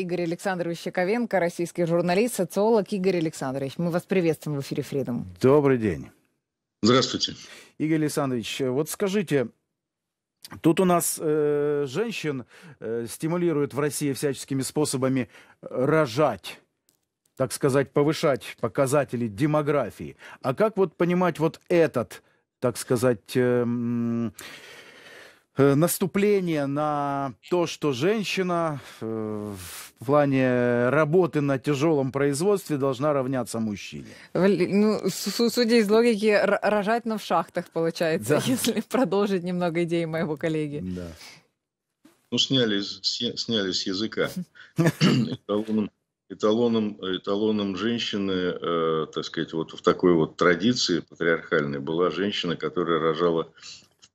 Игорь Александрович Яковенко, российский журналист, социолог. Игорь Александрович, мы вас приветствуем в эфире Freedom. Добрый день. Здравствуйте. Игорь Александрович, вот скажите, Тут у нас э, женщин э, стимулируют в России всяческими способами рожать, так сказать, повышать показатели демографии. А как вот понимать вот этот, так сказать, эм, Э, наступление на то, что женщина э, в плане работы на тяжелом производстве должна равняться мужчине. Ну, судя из логики, рожать, на в шахтах получается, да. если продолжить немного идеи моего коллеги. Да. Ну, сняли, сняли с языка. эталоном, эталоном, эталоном женщины, э, так сказать, вот в такой вот традиции патриархальной была женщина, которая рожала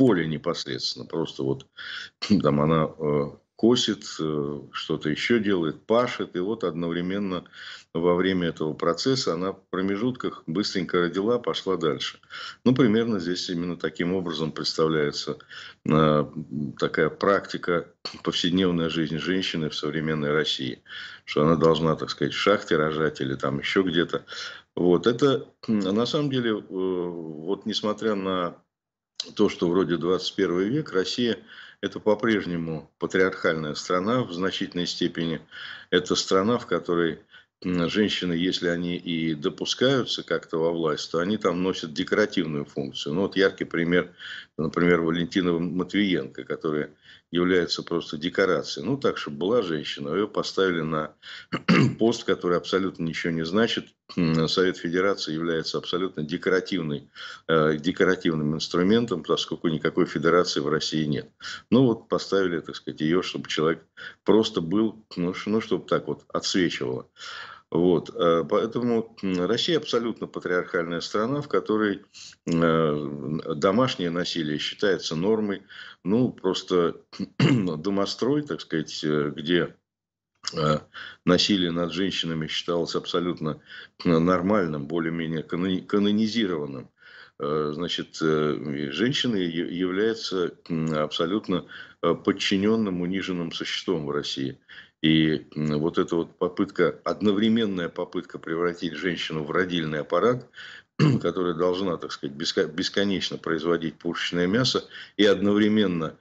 поле непосредственно. Просто вот там она э, косит, э, что-то еще делает, пашет. И вот одновременно во время этого процесса она в промежутках быстренько родила, пошла дальше. Ну, примерно здесь именно таким образом представляется э, такая практика повседневной жизни женщины в современной России. Что она должна, так сказать, в шахте рожать или там еще где-то. Вот это на самом деле, вот несмотря на то, что вроде 21 век, Россия – это по-прежнему патриархальная страна в значительной степени. Это страна, в которой женщины, если они и допускаются как-то во власть, то они там носят декоративную функцию. Ну вот яркий пример, например, Валентина Матвиенко, которая является просто декорацией. Ну, так, чтобы была женщина, ее поставили на пост, который абсолютно ничего не значит. Совет Федерации является абсолютно декоративной, э, декоративным инструментом, поскольку никакой федерации в России нет. Ну, вот поставили, так сказать, ее, чтобы человек просто был, ну, ну чтобы так вот отсвечивало. Вот. Э, поэтому Россия абсолютно патриархальная страна, в которой э, домашнее насилие считается нормой. Ну, просто домострой, так сказать, э, где насилие над женщинами считалось абсолютно нормальным, более-менее канонизированным. Значит, женщины являются абсолютно подчиненным, униженным существом в России. И вот эта вот попытка, одновременная попытка превратить женщину в родильный аппарат, которая должна, так сказать, бесконечно производить пушечное мясо, и одновременно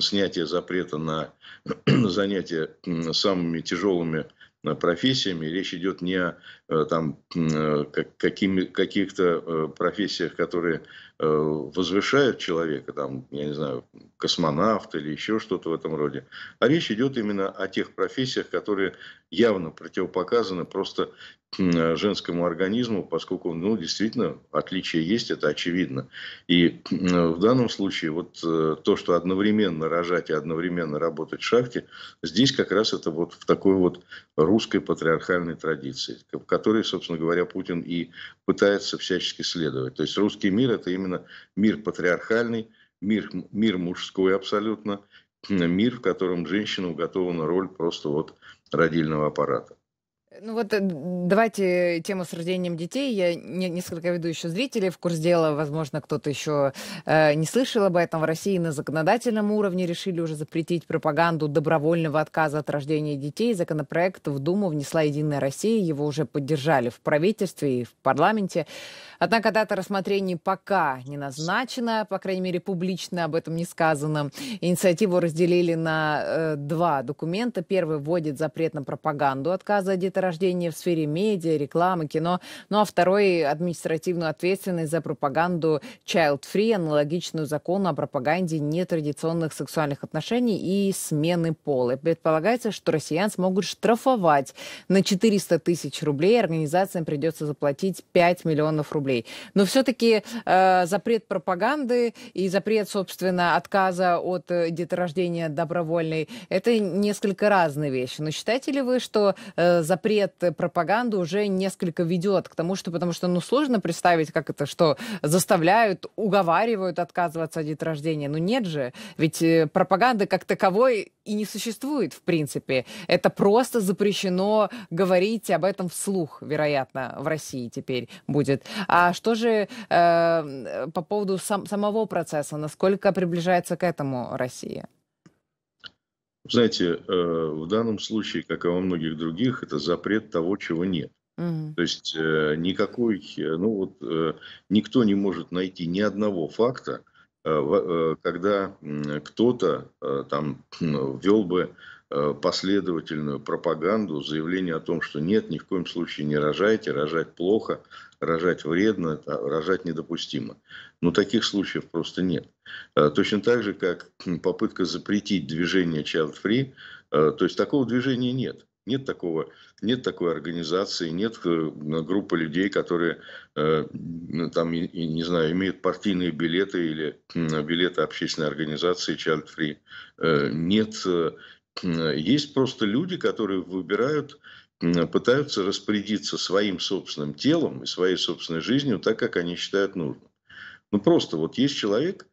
снятие запрета на занятия самыми тяжелыми Э, профессиями. Речь идет не о э, там, э, какими, каких-то профессиях, которые возвышают человека, там, я не знаю, космонавт или еще что-то в этом роде. А речь идет именно о тех профессиях, которые явно противопоказаны просто Э, женскому организму, поскольку, ну, действительно, отличия есть, это очевидно. И э, в данном случае вот э, то, что одновременно рожать и одновременно работать в шахте, здесь как раз это вот в такой вот русской патриархальной традиции, в которой, собственно говоря, Путин и пытается всячески следовать. То есть русский мир – это именно мир патриархальный, мир, мир мужской абсолютно, мир, в котором женщина уготована роль просто вот родильного аппарата. Ну вот э, давайте тему с рождением детей. Я не, несколько веду еще зрителей в курс дела. Возможно, кто-то еще э, не слышал об этом. В России на законодательном уровне решили уже запретить пропаганду добровольного отказа от рождения детей. Законопроект в Думу внесла «Единая Россия». Его уже поддержали в правительстве и в парламенте. Однако дата рассмотрения пока не назначена. По крайней мере, публично об этом не сказано. Инициативу разделили на э, два документа. Первый вводит запрет на пропаганду отказа от деторождения нахождение в сфере медиа, рекламы, кино. Ну а второй – административную ответственность за пропаганду child-free, аналогичную закону о пропаганде нетрадиционных сексуальных отношений и смены пола. Предполагается, что россиян смогут штрафовать на 400 тысяч рублей, организациям придется заплатить 5 миллионов рублей. Но все-таки э, запрет пропаганды и запрет, собственно, отказа от э, деторождения добровольной – это несколько разные вещи. Но считаете ли вы, что э, запрет запрет э, пропаганды уже несколько ведет к тому, что потому что ну сложно представить, как это, что заставляют, уговаривают отказываться от дит рождения. Ну нет же, ведь э, пропаганды как таковой и не существует, в принципе. Это просто запрещено говорить об этом вслух, вероятно, в России теперь будет. А что же э, по поводу сам, самого процесса? Насколько приближается к этому Россия? Знаете, э, в данном случае, как и во многих других, это запрет того, чего нет. Угу. То есть э, никакой, э, ну вот никто не может найти ни одного факта, когда кто-то там ввел бы Э, последовательную пропаганду, заявление о том, что нет, ни в коем случае не рожайте, рожать плохо, рожать вредно, а, рожать недопустимо. Но ну, таких случаев просто нет. Э, точно так же, как попытка запретить движение Child Free, э, то есть такого движения нет. Нет, такого, нет такой организации, нет группы людей, которые ну, там, не знаю, имеют партийные билеты или билеты общественной организации Child Free. Нет Э, есть просто люди, которые выбирают, пытаются распорядиться своим собственным телом и своей собственной жизнью так, как они считают нужным. Ну просто вот есть человек,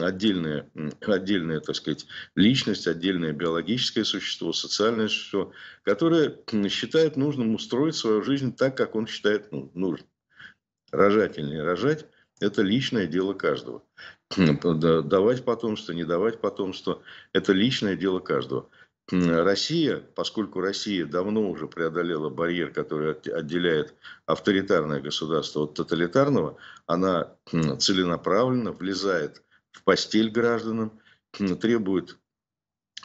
отдельная, отдельная, так сказать, личность, отдельное биологическое существо, социальное существо, которое считает нужным устроить свою жизнь так, как он считает ну, нужным. Рожать или не рожать – это личное дело каждого давать потомство, не давать потомство, это личное дело каждого. Россия, поскольку Россия давно уже преодолела барьер, который отделяет авторитарное государство от тоталитарного, она целенаправленно влезает в постель гражданам, требует,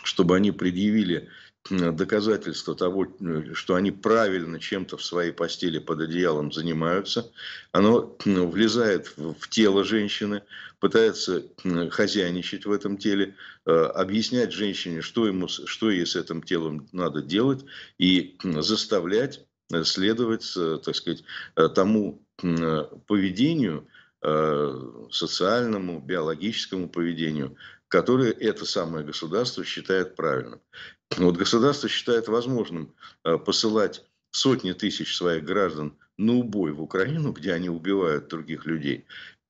чтобы они предъявили Э, доказательство того, э, что они правильно чем-то в своей постели под одеялом занимаются. Оно э, влезает в тело женщины, пытается хозяйничать в этом теле, объяснять женщине, что, ему, что ей с этим телом надо делать, и заставлять следовать, так сказать, тому поведению, социальному, биологическому поведению, которое это самое государство считает правильным. Вот государство считает возможным э, посылать сотни тысяч своих граждан на убой в Украину, где они убивают других людей,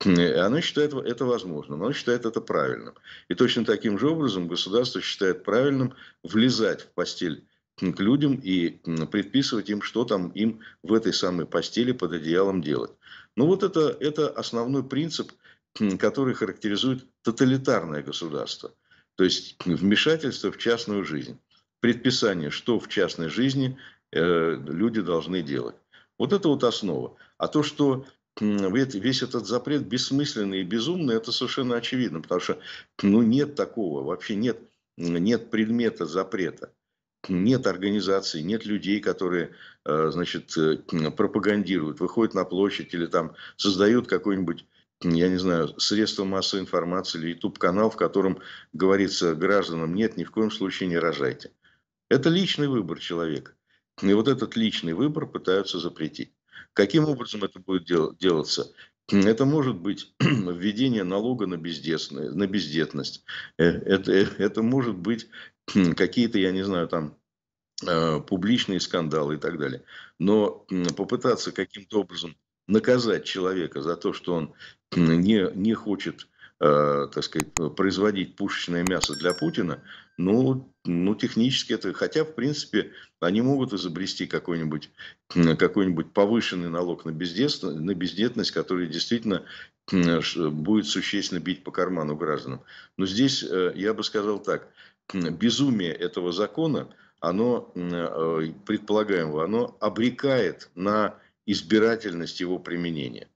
И э, оно считает это возможным, оно считает это правильным. И точно таким же образом государство считает правильным влезать в постель к людям и предписывать им, что там им в этой самой постели под одеялом делать. Ну вот это, это основной принцип, который характеризует тоталитарное государство. То есть вмешательство в частную жизнь предписание, что в частной жизни э, люди должны делать. Вот это вот основа. А то, что весь этот запрет бессмысленный и безумный, это совершенно очевидно, потому что ну, нет такого, вообще нет, нет предмета запрета. Нет организации, нет людей, которые э, значит, э, пропагандируют, выходят на площадь или там создают какой-нибудь я не знаю, средства массовой информации или YouTube-канал, в котором говорится гражданам, нет, ни в коем случае не рожайте. Это личный выбор человека. И вот этот личный выбор пытаются запретить. Каким образом это будет дел- делаться? Это может быть введение налога на, на бездетность. Э, это, это может быть какие-то, я не знаю, там э, публичные скандалы и так далее. Но попытаться каким-то образом наказать человека за то, что он не, не хочет, э, так сказать, производить пушечное мясо для Путина, ну, ну, технически это, хотя, в принципе, они могут изобрести какой-нибудь какой повышенный налог на, бездетность, на бездетность, который действительно будет существенно бить по карману гражданам. Но здесь, э, я бы сказал так, безумие этого закона, оно, э, предполагаемого, оно обрекает на избирательность его применения.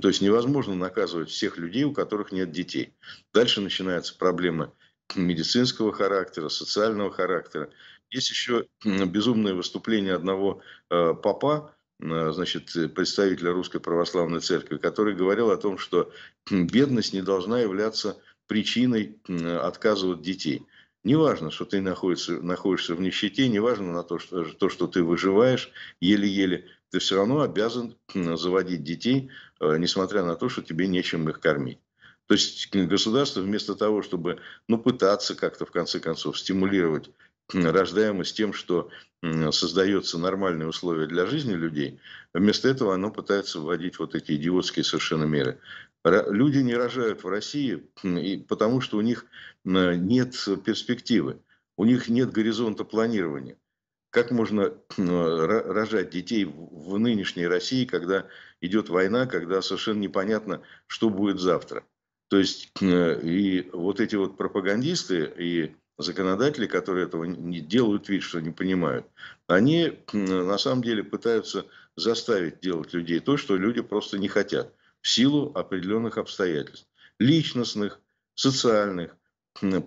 То есть невозможно наказывать всех людей, у которых нет детей. Дальше начинается проблема медицинского характера, социального характера. Есть еще безумное выступление одного э, папа, э, значит, представителя Русской Православной Церкви, который говорил о том, что бедность не должна являться причиной отказа от детей. Неважно, что ты находишься, находишься в нищете, неважно на то, что, то, что ты выживаешь еле-еле, ты все равно обязан заводить детей, э, несмотря на то, что тебе нечем их кормить. То есть государство вместо того, чтобы ну, пытаться как-то в конце концов стимулировать рождаемость тем, что создаются нормальные условия для жизни людей, вместо этого оно пытается вводить вот эти идиотские совершенно меры. Люди не рожают в России, потому что у них нет перспективы, у них нет горизонта планирования. Как можно рожать детей в нынешней России, когда идет война, когда совершенно непонятно, что будет завтра? То есть э, и вот эти вот пропагандисты и законодатели, которые этого не делают вид, что не понимают, они э, на самом деле пытаются заставить делать людей то, что люди просто не хотят в силу определенных обстоятельств. Личностных, социальных,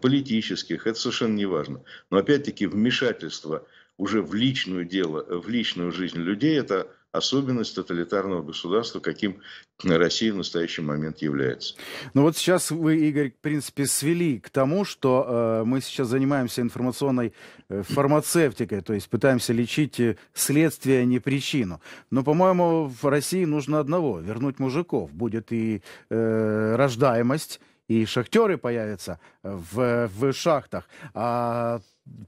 политических, это совершенно не важно. Но опять-таки вмешательство уже в личную дело, в личную жизнь людей, это особенность тоталитарного государства, каким Россия в настоящий момент является. Ну вот сейчас вы, Игорь, в принципе, свели к тому, что э, мы сейчас занимаемся информационной э, фармацевтикой, то есть пытаемся лечить э, следствие, а не причину. Но, по-моему, в России нужно одного – вернуть мужиков. Будет и э, рождаемость, и шахтеры появятся э, в, в шахтах. А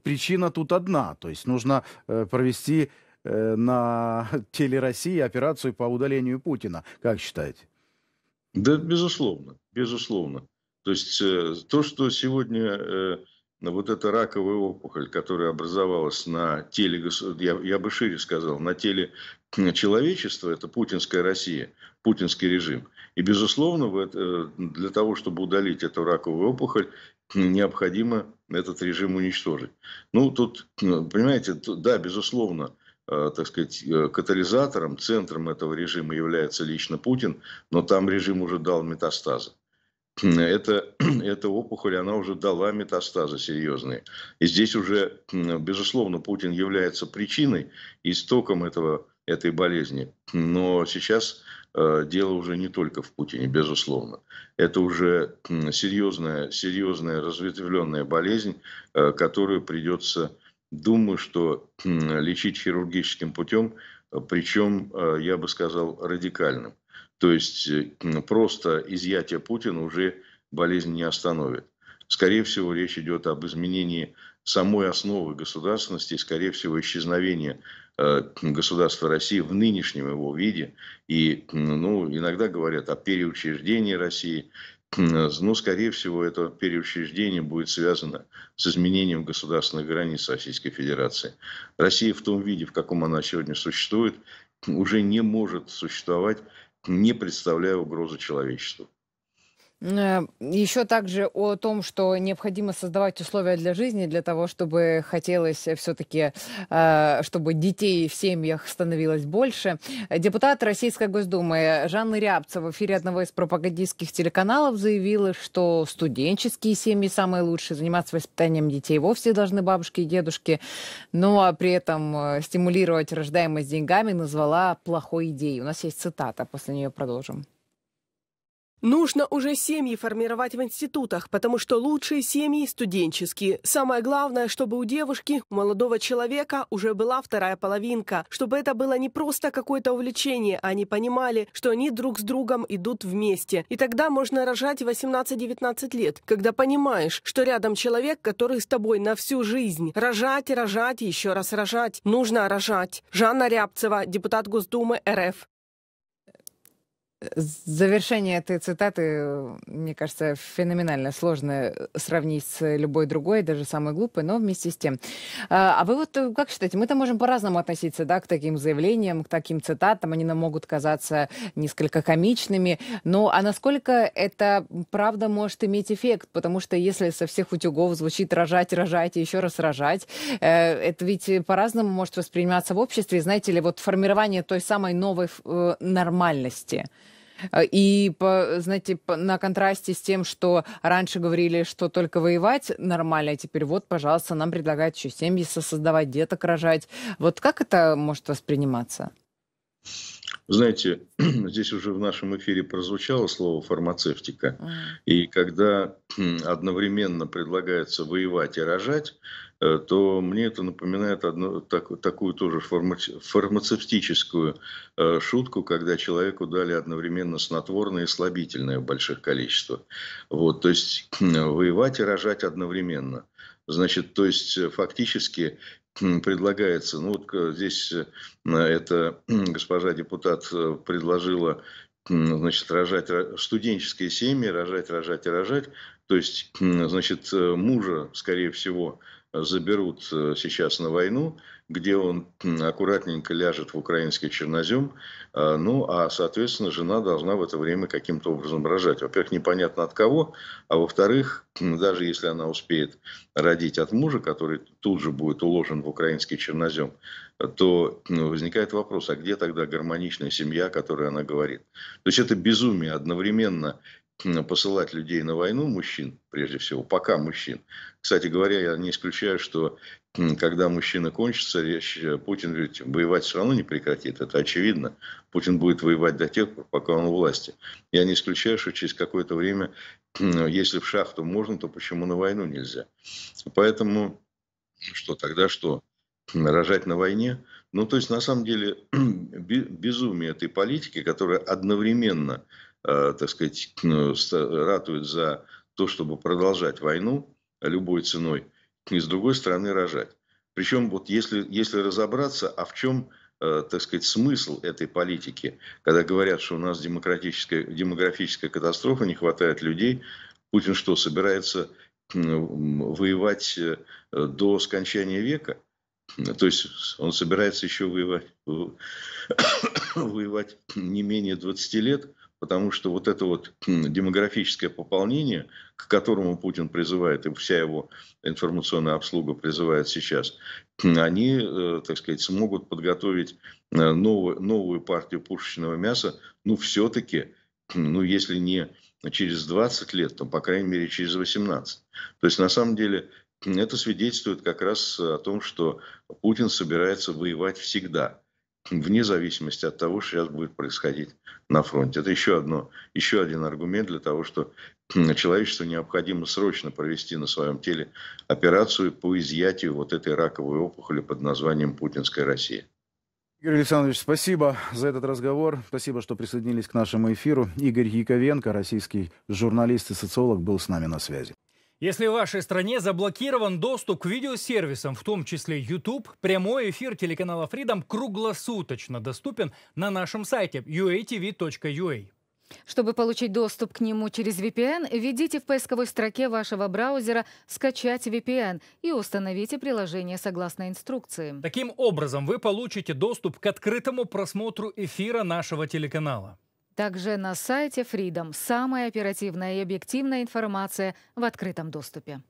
причина тут одна, то есть нужно э, провести Э, на телероссии операцию по удалению Путина. Как считаете? Да, безусловно, безусловно. То есть э, то, что сегодня э, вот эта раковая опухоль, которая образовалась на теле, я, я бы шире сказал, на теле человечества, это путинская Россия, путинский режим. И, безусловно, для того, чтобы удалить эту раковую опухоль, необходимо этот режим уничтожить. Ну, тут, понимаете, да, безусловно, Э, так сказать, э, катализатором, центром этого режима является лично Путин, но там режим уже дал метастазы. Это эта опухоль, она уже дала метастазы серьезные. И здесь уже, безусловно, Путин является причиной, истоком этого, этой болезни. Но сейчас э, дело уже не только в Путине, безусловно. Это уже серьезная, серьезная разветвленная болезнь, которую придется Думаю, что э, лечить хирургическим путем, э, причем, э, я бы сказал, радикальным. То есть просто изъятие Путина уже болезнь не остановит. Скорее всего, речь идет об изменении самой основы государственности, скорее всего, исчезновения государства России в нынешнем его виде. И ну, иногда говорят о переучреждении России, Э, ну, скорее всего, это переучреждение будет связано с изменением государственных границ Российской Федерации. Россия в том виде, в каком она сегодня существует, уже не может существовать, не представляя угрозы человечеству. Э, Еще также о том, что необходимо создавать условия для жизни, для того, чтобы хотелось все-таки, э, чтобы детей в семьях становилось больше. Депутат Российской Госдумы Жанна Рябцева в эфире одного из пропагандистских телеканалов заявила, что студенческие семьи самые лучшие, заниматься воспитанием детей вовсе должны бабушки и дедушки, ну а при этом э, стимулировать рождаемость деньгами назвала плохой идеей. У нас есть цитата, после нее продолжим. Нужно уже семьи формировать в институтах, потому что лучшие семьи студенческие. Самое главное, чтобы у девушки, у молодого человека уже была вторая половинка, чтобы это было не просто какое-то увлечение, а они понимали, что они друг с другом идут вместе. И тогда можно рожать 18-19 лет, когда понимаешь, что рядом человек, который с тобой на всю жизнь. Рожать, рожать, еще раз рожать. Нужно рожать. Жанна Рябцева, депутат Госдумы РФ. Завершение этой цитаты, мне кажется, феноменально сложно сравнить с любой другой, даже самой глупой, но вместе с тем. А, а вы вот э, как считаете, мы-то можем по-разному относиться да, к таким заявлениям, к таким цитатам, они нам могут казаться несколько комичными, но а насколько это правда может иметь эффект? Потому что если со всех утюгов звучит «рожать, рожать» и еще раз «рожать», э, это ведь по-разному может восприниматься в обществе, знаете ли, вот формирование той самой новой э, нормальности – Э, и, знаете, на контрасте с тем, что раньше говорили, что только воевать нормально, а теперь вот, пожалуйста, нам предлагают еще семьи создавать, деток рожать. Вот как это может восприниматься? Знаете, здесь уже в нашем эфире прозвучало слово фармацевтика. И когда одновременно предлагается воевать и рожать, э, то мне это напоминает одну, так, такую тоже фармацевти, фармацевтическую э, шутку, когда человеку дали одновременно снотворное и слабительное в больших количествах. Вот, то есть воевать и рожать одновременно. Значит, то есть э, фактически предлагается. Ну вот э, здесь э, это госпожа депутат э, предложила значит, рожать студенческие семьи, рожать, рожать и рожать. То есть, значит, мужа, скорее всего, заберут э, сейчас на войну, где он аккуратненько ляжет в украинский чернозем. Э, ну, а, соответственно, жена должна в это время каким-то образом рожать. Во-первых, непонятно от кого, а во-вторых, даже если она успеет родить от мужа, который тут же будет уложен в украинский чернозем, то ну, возникает вопрос, а где тогда гармоничная семья, о которой она говорит? То есть это безумие одновременно посылать людей на войну, мужчин, прежде всего, пока мужчин. Кстати говоря, я не исключаю, что когда мужчина кончится, речь, э, Путин ведь воевать все равно не прекратит, это очевидно. Путин будет воевать до тех пор, пока он у власти. Я не исключаю, что через какое-то время, если в шахту можно, то почему на войну нельзя? Поэтому что, тогда что? Рожать на войне? Ну, то есть, на самом деле, безумие этой политики, которая одновременно Э, так сказать, ну, ратуют за то, чтобы продолжать войну любой ценой, и с другой стороны рожать. Причем вот если, если разобраться, а в чем, э, так сказать, смысл этой политики, когда говорят, что у нас демократическая, демографическая катастрофа, не хватает людей, Путин что, собирается воевать э, до скончания века? То есть он собирается еще воевать, воевать не менее 20 лет – потому что вот это вот демографическое пополнение, к которому Путин призывает, и вся его информационная обслуга призывает сейчас, они, э, так сказать, смогут подготовить э, новую, новую партию пушечного мяса, ну, все-таки, ну, если не через 20 лет, то, по крайней мере, через 18. То есть, на самом деле, это свидетельствует как раз о том, что Путин собирается воевать всегда вне зависимости от того, что сейчас будет происходить на фронте. Это еще, одно, еще один аргумент для того, что человечеству необходимо срочно провести на своем теле операцию по изъятию вот этой раковой опухоли под названием «Путинская Россия». Игорь Александрович, спасибо за этот разговор. Спасибо, что присоединились к нашему эфиру. Игорь Яковенко, российский журналист и социолог, был с нами на связи. Если в вашей стране заблокирован доступ к видеосервисам, в том числе YouTube, прямой эфир телеканала Freedom круглосуточно доступен на нашем сайте uatv.ua. Чтобы получить доступ к нему через VPN, введите в поисковой строке вашего браузера «Скачать VPN» и установите приложение согласно инструкции. Таким образом, вы получите доступ к открытому просмотру эфира нашего телеканала. Также на сайте Freedom самая оперативная и объективная информация в открытом доступе.